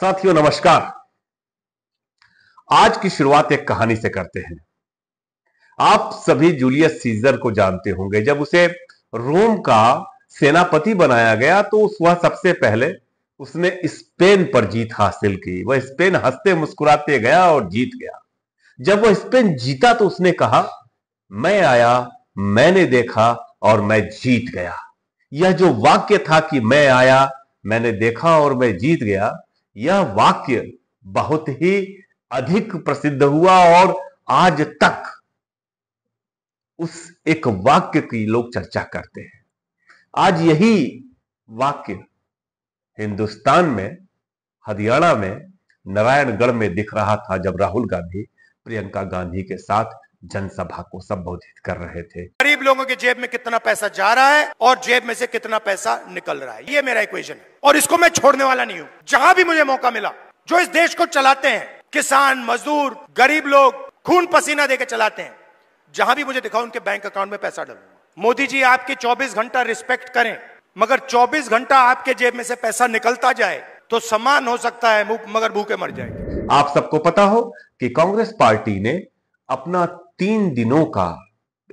साथियों नमस्कार आज की शुरुआत एक कहानी से करते हैं आप सभी जूलियस सीजर को जानते होंगे जब उसे रोम का सेनापति बनाया गया तो वह सबसे पहले उसने स्पेन पर जीत हासिल की वह स्पेन हंसते मुस्कुराते गया और जीत गया जब वह स्पेन जीता तो उसने कहा मैं आया मैंने देखा और मैं जीत गया यह जो वाक्य था कि मैं आया मैंने देखा और मैं जीत गया यह वाक्य बहुत ही अधिक प्रसिद्ध हुआ और आज तक उस एक वाक्य की लोग चर्चा करते हैं आज यही वाक्य हिंदुस्तान में हरियाणा में नारायणगढ़ में दिख रहा था जब राहुल गांधी प्रियंका गांधी के साथ जनसभा को संबोधित कर रहे थे गरीब लोगों के जेब में कितना पैसा जा रहा है और जेब में से कितना पैसा निकल रहा है ये मेरा इक्वेशन है और इसको मैं छोड़ने वाला नहीं हूँ जहाँ भी मुझे मौका मिला जो इस देश को चलाते हैं किसान मजदूर गरीब लोग खून पसीना देकर चलाते हैं जहां भी मुझे दिखाओ उनके बैंक अकाउंट में पैसा डालूंगा मोदी जी आपके 24 घंटा रिस्पेक्ट करें मगर 24 घंटा आपके जेब में से पैसा निकलता जाए तो समान हो सकता है मगर भूखे मर जाएंगे आप सबको पता हो कि कांग्रेस पार्टी ने अपना तीन दिनों का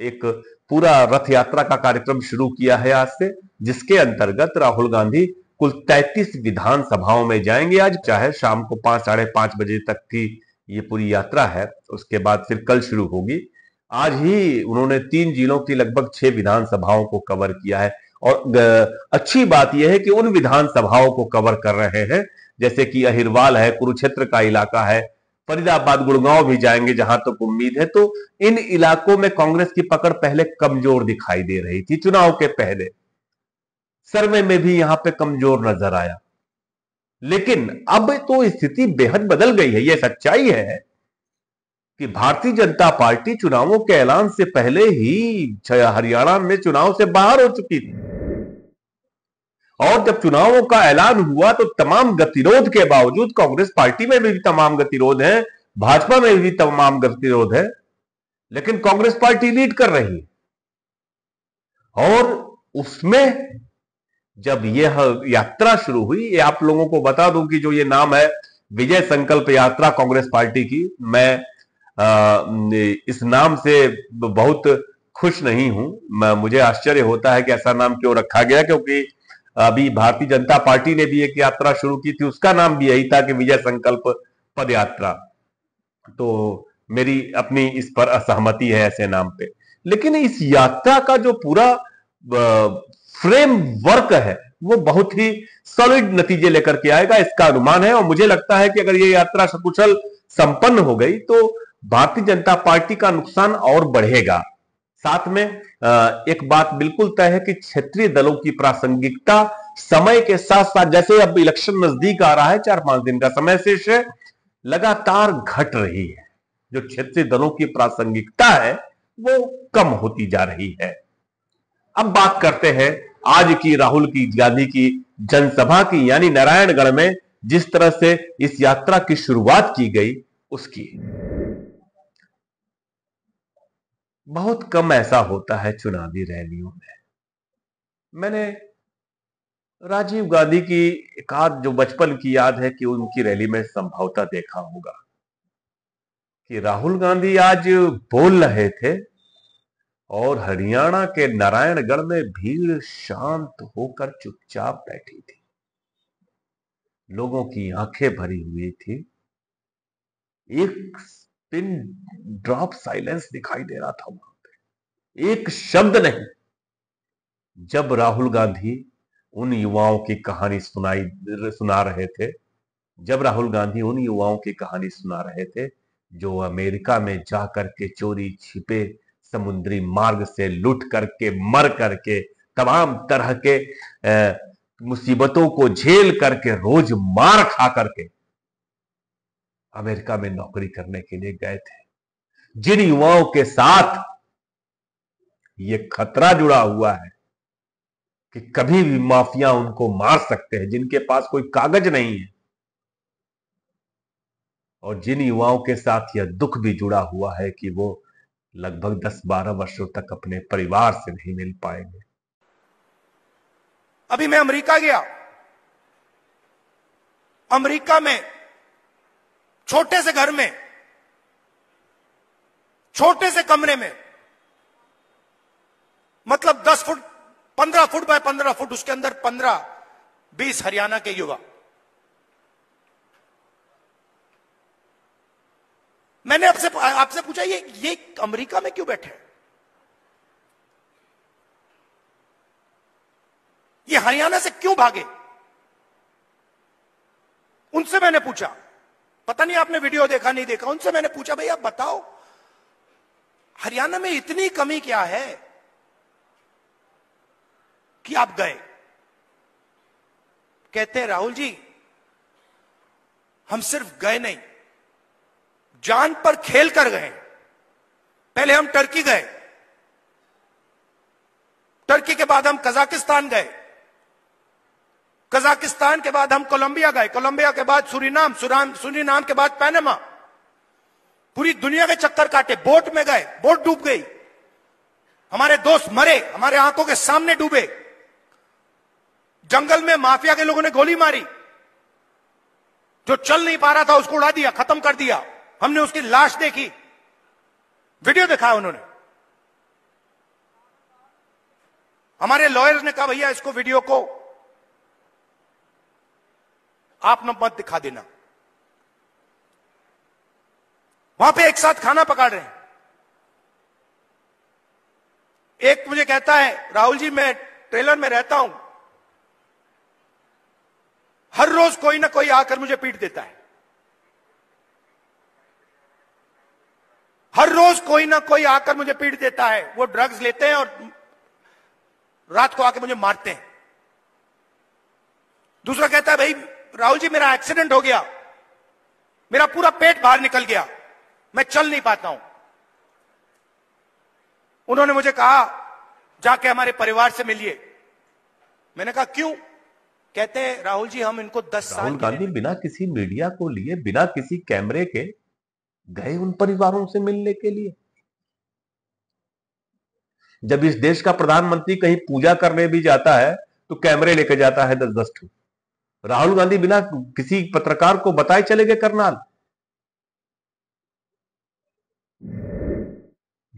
एक पूरा रथ यात्रा का कार्यक्रम शुरू किया है आज से जिसके अंतर्गत राहुल गांधी कुल 33 विधानसभाओं में जाएंगे आज चाहे शाम को पांच साढ़े पांच बजे तक थी ये पूरी यात्रा है उसके बाद फिर कल शुरू होगी आज ही उन्होंने तीन जिलों की लगभग छह विधानसभाओं को कवर किया है और अच्छी बात यह है कि उन विधानसभाओं को कवर कर रहे हैं जैसे कि अहिरवाल है कुरुक्षेत्र का इलाका है फरीदाबाद गुड़गांव भी जाएंगे जहां तक तो उम्मीद है तो इन इलाकों में कांग्रेस की पकड़ पहले कमजोर दिखाई दे रही थी चुनाव के पहले सर्वे में भी यहां पे कमजोर नजर आया लेकिन अब तो स्थिति बेहद बदल गई है यह सच्चाई है कि भारतीय जनता पार्टी चुनावों के ऐलान से पहले ही हरियाणा में चुनाव से बाहर हो चुकी थी और जब चुनावों का ऐलान हुआ तो तमाम गतिरोध के बावजूद कांग्रेस पार्टी में भी तमाम गतिरोध है भाजपा में भी तमाम गतिरोध है लेकिन कांग्रेस पार्टी लीड कर रही और उसमें जब यह यात्रा शुरू हुई ये आप लोगों को बता दूं कि जो ये नाम है विजय संकल्प यात्रा कांग्रेस पार्टी की मैं आ, इस नाम से बहुत खुश नहीं हूं मैं मुझे आश्चर्य होता है कि ऐसा नाम क्यों रखा गया क्योंकि अभी भारतीय जनता पार्टी ने भी एक यात्रा शुरू की थी उसका नाम भी यही था कि विजय संकल्प पद यात्रा तो मेरी अपनी इस पर असहमति है ऐसे नाम पे लेकिन इस यात्रा का जो पूरा फ्रेम वर्क है वो बहुत ही सॉलिड नतीजे लेकर के आएगा इसका अनुमान है और मुझे लगता है कि अगर ये यात्रा सकुशल संपन्न हो गई तो भारतीय जनता पार्टी का नुकसान और बढ़ेगा साथ में एक बात बिल्कुल तय है कि क्षेत्रीय दलों की प्रासंगिकता समय के साथ साथ जैसे अब इलेक्शन नजदीक आ रहा है चार पांच दिन का समय शेष है लगातार घट रही है जो क्षेत्रीय दलों की प्रासंगिकता है वो कम होती जा रही है अब बात करते हैं आज की राहुल की गांधी की जनसभा की यानी नारायणगढ़ में जिस तरह से इस यात्रा की शुरुआत की गई उसकी बहुत कम ऐसा होता है चुनावी रैलियों में मैंने राजीव गांधी की एक आध जो बचपन की याद है कि उनकी रैली में संभवता देखा होगा कि राहुल गांधी आज बोल रहे थे और हरियाणा के नारायणगढ़ में भीड़ शांत होकर चुपचाप बैठी थी लोगों की आंखें भरी हुई थी एक पिन ड्रॉप साइलेंस दिखाई दे रहा था वहां पे एक शब्द नहीं जब राहुल गांधी उन युवाओं की कहानी सुनाई सुना रहे थे जब राहुल गांधी उन युवाओं की कहानी सुना रहे थे जो अमेरिका में जाकर के चोरी छिपे समुद्री मार्ग से लूट करके मर करके तमाम तरह के मुसीबतों को झेल करके रोज मार खा करके अमेरिका में नौकरी करने के लिए गए थे जिन युवाओं के साथ ये खतरा जुड़ा हुआ है कि कभी भी माफिया उनको मार सकते हैं जिनके पास कोई कागज नहीं है और जिन युवाओं के साथ यह दुख भी जुड़ा हुआ है कि वो लगभग 10-12 वर्षों तक अपने परिवार से नहीं मिल पाएंगे अभी मैं अमेरिका गया अमेरिका में छोटे से घर में छोटे से कमरे में मतलब 10 फुट 15 फुट बाय 15 फुट उसके अंदर 15 20 हरियाणा के युवा मैंने आपसे आपसे पूछा ये ये अमेरिका में क्यों बैठे ये हरियाणा से क्यों भागे उनसे मैंने पूछा पता नहीं आपने वीडियो देखा नहीं देखा उनसे मैंने पूछा भाई आप बताओ हरियाणा में इतनी कमी क्या है कि आप गए कहते हैं राहुल जी हम सिर्फ गए नहीं जान पर खेल कर गए पहले हम टर्की गए टर्की के बाद हम कजाकिस्तान गए कजाकिस्तान के बाद हम कोलंबिया गए कोलंबिया के बाद सुरीनाम सुरान सुरीनाम के बाद पैनमा पूरी दुनिया के चक्कर काटे बोट में गए बोट डूब गई हमारे दोस्त मरे हमारे आंखों के सामने डूबे जंगल में माफिया के लोगों ने गोली मारी जो चल नहीं पा रहा था उसको उड़ा दिया खत्म कर दिया हमने उसकी लाश देखी वीडियो दिखाया उन्होंने हमारे लॉयर्स ने कहा भैया इसको वीडियो को आप न मत दिखा देना वहां पे एक साथ खाना पका रहे हैं एक मुझे कहता है राहुल जी मैं ट्रेलर में रहता हूं हर रोज कोई ना कोई आकर मुझे पीट देता है हर रोज कोई ना कोई आकर मुझे पीट देता है वो ड्रग्स लेते हैं और रात को आके मुझे मारते हैं दूसरा कहता है भाई राहुल जी मेरा एक्सीडेंट हो गया मेरा पूरा पेट बाहर निकल गया मैं चल नहीं पाता हूं उन्होंने मुझे कहा जाके हमारे परिवार से मिलिए मैंने कहा क्यों कहते हैं राहुल जी हम इनको दस राहुल साल गांधी बिना किसी मीडिया को लिए बिना किसी कैमरे के गए उन परिवारों से मिलने के लिए जब इस देश का प्रधानमंत्री कहीं पूजा करने भी जाता है तो कैमरे लेके जाता है दस दस ठू राहुल गांधी बिना किसी पत्रकार को बताए चले गए करनाल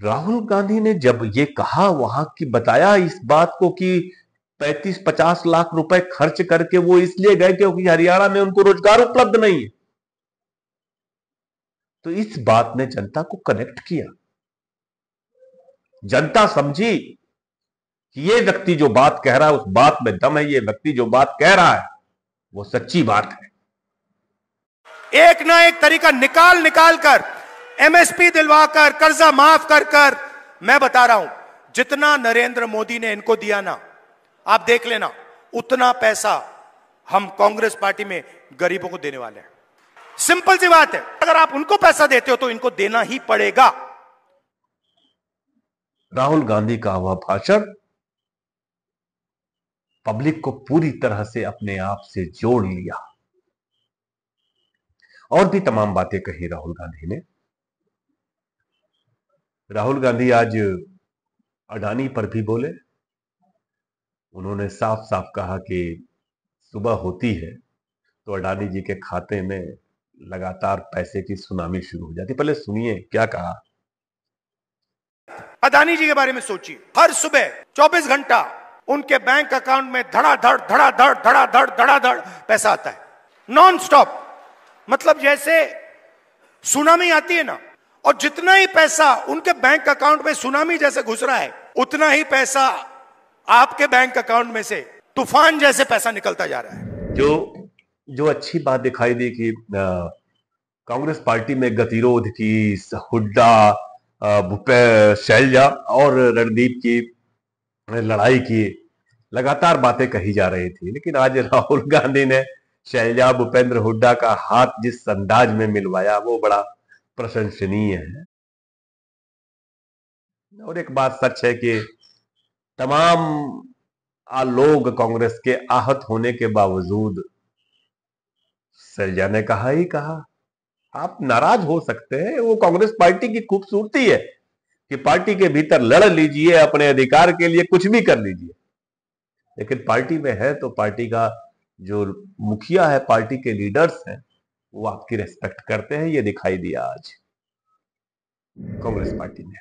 राहुल गांधी ने जब ये कहा वहां की बताया इस बात को कि 35-50 लाख रुपए खर्च करके वो इसलिए गए क्योंकि हरियाणा में उनको रोजगार उपलब्ध नहीं है तो इस बात ने जनता को कनेक्ट किया जनता समझी कि ये व्यक्ति जो बात कह रहा है उस बात में दम है ये व्यक्ति जो बात कह रहा है वो सच्ची बात है एक ना एक तरीका निकाल निकाल कर एमएसपी दिलवाकर कर्जा माफ कर कर मैं बता रहा हूं जितना नरेंद्र मोदी ने इनको दिया ना आप देख लेना उतना पैसा हम कांग्रेस पार्टी में गरीबों को देने वाले हैं सिंपल सी बात है अगर आप उनको पैसा देते हो तो इनको देना ही पड़ेगा राहुल गांधी का हुआ भाषण पब्लिक को पूरी तरह से अपने आप से जोड़ लिया और भी तमाम बातें कही राहुल गांधी ने राहुल गांधी आज अडानी पर भी बोले उन्होंने साफ साफ कहा कि सुबह होती है तो अडानी जी के खाते में लगातार पैसे की सुनामी शुरू हो जाती पहले सुनिए क्या कहा अडानी जी के बारे में सोचिए हर सुबह 24 घंटा उनके बैंक अकाउंट में धड़ाधड़ धड़ाधड़ धड़ाधड़ धड़ाधड़ पैसा आता है नॉन स्टॉप मतलब जैसे सुनामी आती है ना और जितना ही पैसा उनके बैंक अकाउंट में सुनामी जैसे घुस रहा है उतना ही पैसा आपके बैंक अकाउंट में से तूफान जैसे पैसा निकलता जा रहा है जो जो अच्छी बात दिखाई दी कि कांग्रेस पार्टी में गतिरोध की हुड्डा शैलजा और रणदीप की लड़ाई की लगातार बातें कही जा रही थी लेकिन आज राहुल गांधी ने शैलजा भूपेंद्र हुड्डा का हाथ जिस अंदाज में मिलवाया वो बड़ा प्रशंसनीय है और एक बात सच है कि तमाम आ लोग कांग्रेस के आहत होने के बावजूद शैलजा ने कहा ही कहा आप नाराज हो सकते हैं वो कांग्रेस पार्टी की खूबसूरती है कि पार्टी के भीतर लड़ लीजिए अपने अधिकार के लिए कुछ भी कर लीजिए लेकिन पार्टी में है तो पार्टी का जो मुखिया है पार्टी के लीडर्स हैं वो आपकी रेस्पेक्ट करते हैं ये दिखाई दिया आज कांग्रेस पार्टी ने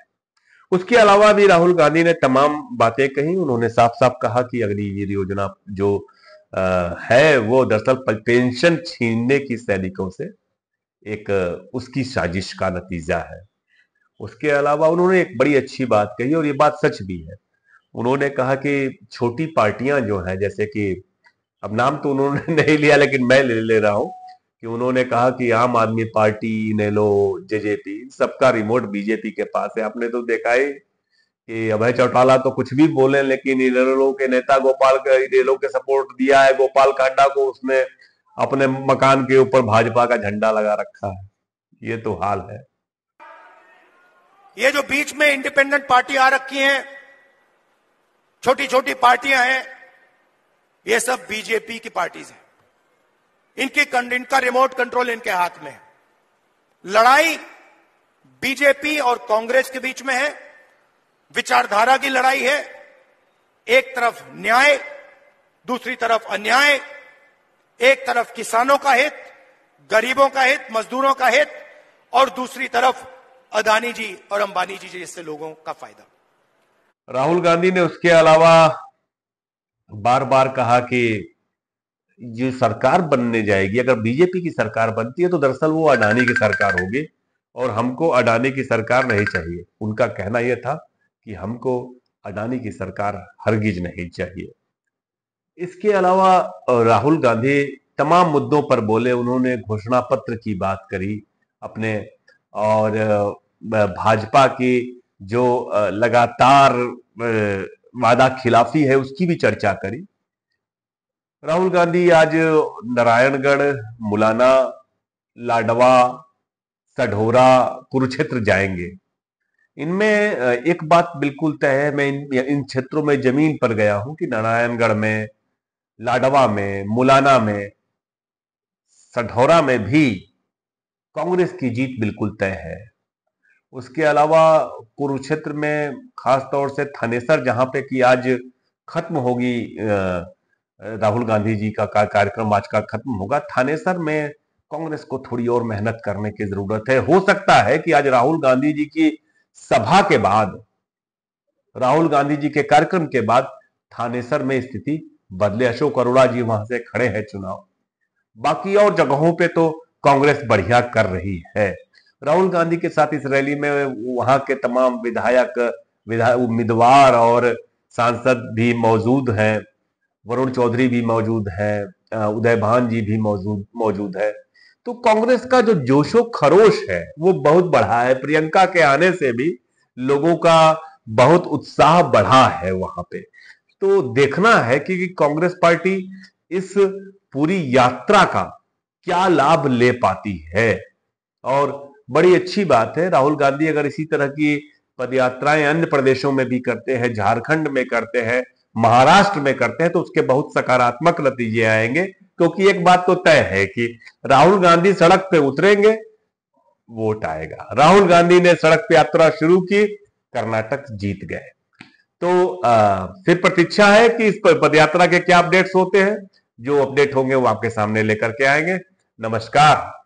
उसके अलावा भी राहुल गांधी ने तमाम बातें कही उन्होंने साफ साफ कहा कि अग्निवीर योजना जो आ, है वो दरअसल पेंशन छीनने की सैनिकों से एक उसकी साजिश का नतीजा है उसके अलावा उन्होंने एक बड़ी अच्छी बात कही और ये बात सच भी है उन्होंने कहा कि छोटी पार्टियां जो हैं जैसे कि अब नाम तो उन्होंने नहीं लिया लेकिन मैं ले ले रहा हूं कि उन्होंने कहा कि आम आदमी पार्टी नेलो जेजेपी सबका रिमोट बीजेपी के पास है आपने तो देखा ही कि अभय चौटाला तो कुछ भी बोले लेकिन इनेलो के नेता गोपाल इनेलो के सपोर्ट दिया है गोपाल कांडा को उसने अपने मकान के ऊपर भाजपा का झंडा लगा रखा है ये तो हाल है ये जो बीच में इंडिपेंडेंट पार्टी आ रखी हैं छोटी छोटी पार्टियां हैं ये सब बीजेपी की पार्टीज हैं इनकी इनका रिमोट कंट्रोल इनके हाथ में है लड़ाई बीजेपी और कांग्रेस के बीच में है विचारधारा की लड़ाई है एक तरफ न्याय दूसरी तरफ अन्याय एक तरफ किसानों का हित गरीबों का हित मजदूरों का हित और दूसरी तरफ अदानी जी और अंबानी जी जैसे लोगों का फायदा राहुल गांधी ने उसके अलावा बार बार कहा कि ये सरकार बनने जाएगी अगर बीजेपी की सरकार बनती है तो दरअसल वो अडानी की सरकार होगी और हमको अडानी की सरकार नहीं चाहिए उनका कहना यह था कि हमको अडानी की सरकार हरगिज नहीं चाहिए इसके अलावा राहुल गांधी तमाम मुद्दों पर बोले उन्होंने घोषणा पत्र की बात करी अपने और भाजपा के जो लगातार वादा खिलाफी है उसकी भी चर्चा करी राहुल गांधी आज नारायणगढ़ मुलाना लाडवा सढोरा कुरुक्षेत्र जाएंगे इनमें एक बात बिल्कुल तय है मैं इन क्षेत्रों में जमीन पर गया हूं कि नारायणगढ़ में लाडवा में मुलाना में सढौरा में भी कांग्रेस की जीत बिल्कुल तय है उसके अलावा कुरुक्षेत्र में खास तौर से थानेसर जहां पे कि आज खत्म होगी राहुल गांधी जी का कार्यक्रम आज का खत्म होगा थानेसर में कांग्रेस को थोड़ी और मेहनत करने की जरूरत है हो सकता है कि आज राहुल गांधी जी की सभा के बाद राहुल गांधी जी के कार्यक्रम के बाद थानेसर में स्थिति बदले अशोक अरोड़ा जी वहां से खड़े हैं चुनाव बाकी और जगहों पे तो कांग्रेस बढ़िया कर रही है राहुल गांधी के साथ इस रैली में वहां के तमाम विधायक विधायक उम्मीदवार और सांसद भी मौजूद हैं वरुण चौधरी भी मौजूद है उदय भान जी भी मौजूद मौजूद है तो कांग्रेस का जो जोशो खरोश है वो बहुत बढ़ा है प्रियंका के आने से भी लोगों का बहुत उत्साह बढ़ा है वहां पे तो देखना है कि कांग्रेस पार्टी इस पूरी यात्रा का क्या लाभ ले पाती है और बड़ी अच्छी बात है राहुल गांधी अगर इसी तरह की पदयात्राएं अन्य प्रदेशों में भी करते हैं झारखंड में करते हैं महाराष्ट्र में करते हैं तो उसके बहुत सकारात्मक नतीजे आएंगे क्योंकि एक बात तो तय है कि राहुल गांधी सड़क पे उतरेंगे वोट आएगा राहुल गांधी ने सड़क पे यात्रा शुरू की कर्नाटक जीत गए तो आ, फिर प्रतीक्षा है कि इस पदयात्रा के क्या अपडेट्स होते हैं जो अपडेट होंगे वो आपके सामने लेकर के आएंगे नमस्कार